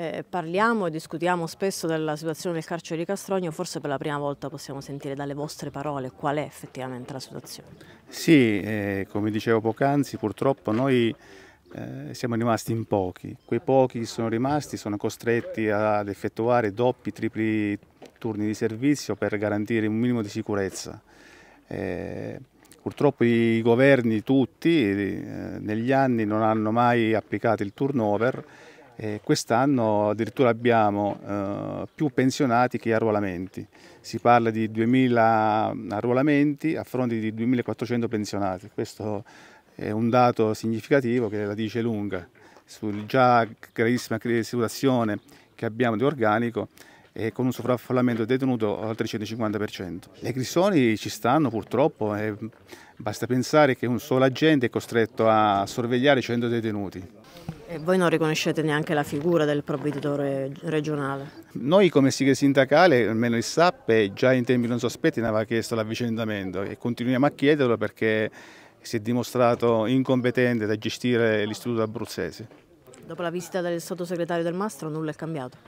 Eh, parliamo e discutiamo spesso della situazione del carcere di Castrogno, forse per la prima volta possiamo sentire dalle vostre parole qual è effettivamente la situazione. Sì, eh, come dicevo poc'anzi, purtroppo noi eh, siamo rimasti in pochi. Quei pochi che sono rimasti sono costretti ad effettuare doppi, tripli turni di servizio per garantire un minimo di sicurezza. Eh, purtroppo i governi tutti eh, negli anni non hanno mai applicato il turnover eh, quest'anno addirittura abbiamo eh, più pensionati che arruolamenti, si parla di 2.000 arruolamenti a fronte di 2.400 pensionati, questo è un dato significativo che la dice lunga sul già gravissima situazione che abbiamo di organico e con un sovraffollamento detenuto oltre il 150%. Le cristoni ci stanno purtroppo e basta pensare che un solo agente è costretto a sorvegliare 100 detenuti. E voi non riconoscete neanche la figura del provveditore regionale? Noi come sigla sindacale, almeno il SAP, già in tempi non sospetti ne aveva chiesto l'avvicendamento e continuiamo a chiederlo perché si è dimostrato incompetente da gestire l'istituto abruzzese. Dopo la visita del sottosegretario del Mastro nulla è cambiato?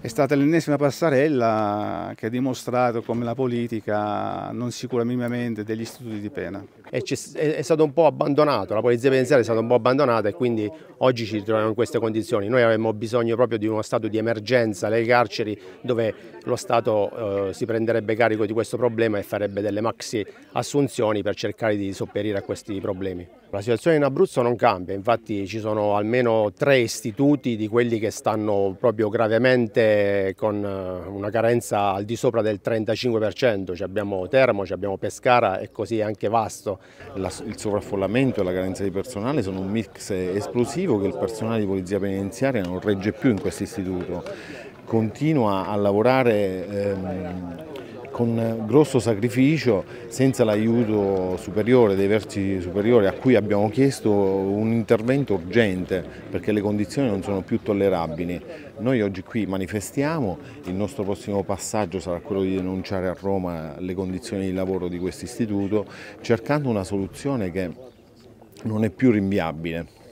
È stata l'ennesima passarella che ha dimostrato come la politica non si cura minimamente degli istituti di pena. È, è stato un po' abbandonato, la polizia penitenziaria è stata un po' abbandonata e quindi oggi ci ritroviamo in queste condizioni. Noi avremmo bisogno proprio di uno stato di emergenza, le carceri, dove lo Stato eh, si prenderebbe carico di questo problema e farebbe delle maxi assunzioni per cercare di sopperire a questi problemi. La situazione in Abruzzo non cambia, infatti ci sono almeno tre istituti di quelli che stanno proprio gravemente sicuramente con eh, una carenza al di sopra del 35%, cioè abbiamo Teramo, cioè abbiamo Pescara e così anche Vasto. La, il sovraffollamento e la carenza di personale sono un mix esplosivo che il personale di polizia penitenziaria non regge più in questo istituto. Continua a lavorare ehm, con grosso sacrificio, senza l'aiuto superiore, dei versi superiori a cui abbiamo chiesto un intervento urgente perché le condizioni non sono più tollerabili. Noi oggi qui manifestiamo, il nostro prossimo passaggio sarà quello di denunciare a Roma le condizioni di lavoro di questo istituto cercando una soluzione che non è più rinviabile.